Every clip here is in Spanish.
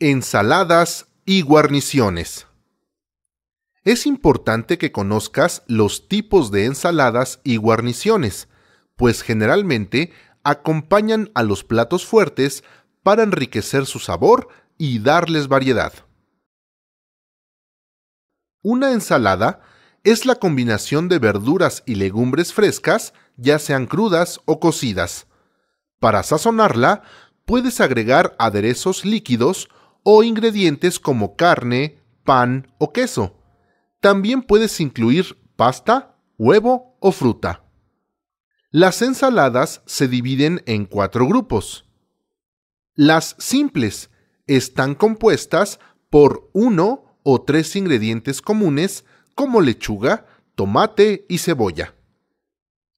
Ensaladas y guarniciones. Es importante que conozcas los tipos de ensaladas y guarniciones, pues generalmente acompañan a los platos fuertes para enriquecer su sabor y darles variedad. Una ensalada es la combinación de verduras y legumbres frescas, ya sean crudas o cocidas. Para sazonarla, puedes agregar aderezos líquidos o ingredientes como carne, pan o queso. También puedes incluir pasta, huevo o fruta. Las ensaladas se dividen en cuatro grupos. Las simples están compuestas por uno o tres ingredientes comunes como lechuga, tomate y cebolla.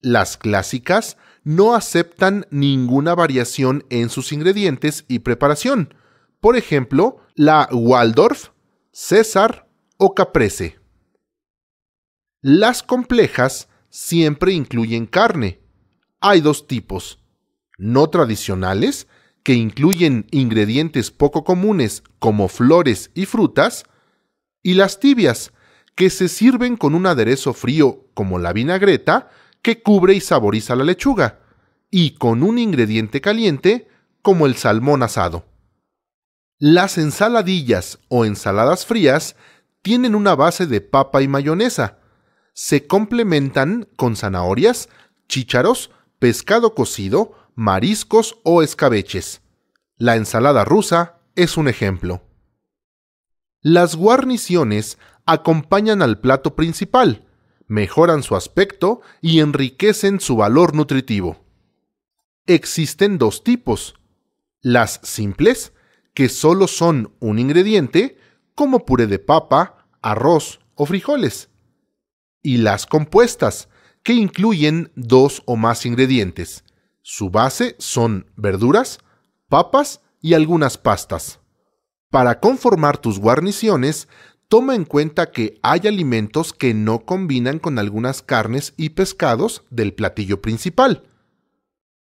Las clásicas no aceptan ninguna variación en sus ingredientes y preparación, por ejemplo, la Waldorf, César o Caprese. Las complejas siempre incluyen carne. Hay dos tipos, no tradicionales, que incluyen ingredientes poco comunes como flores y frutas, y las tibias, que se sirven con un aderezo frío como la vinagreta, que cubre y saboriza la lechuga, y con un ingrediente caliente como el salmón asado. Las ensaladillas o ensaladas frías tienen una base de papa y mayonesa. Se complementan con zanahorias, chícharos, pescado cocido, mariscos o escabeches. La ensalada rusa es un ejemplo. Las guarniciones acompañan al plato principal, mejoran su aspecto y enriquecen su valor nutritivo. Existen dos tipos, las simples que solo son un ingrediente, como puré de papa, arroz o frijoles. Y las compuestas, que incluyen dos o más ingredientes. Su base son verduras, papas y algunas pastas. Para conformar tus guarniciones, toma en cuenta que hay alimentos que no combinan con algunas carnes y pescados del platillo principal.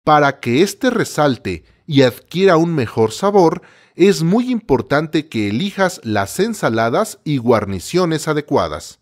Para que éste resalte y adquiera un mejor sabor, es muy importante que elijas las ensaladas y guarniciones adecuadas.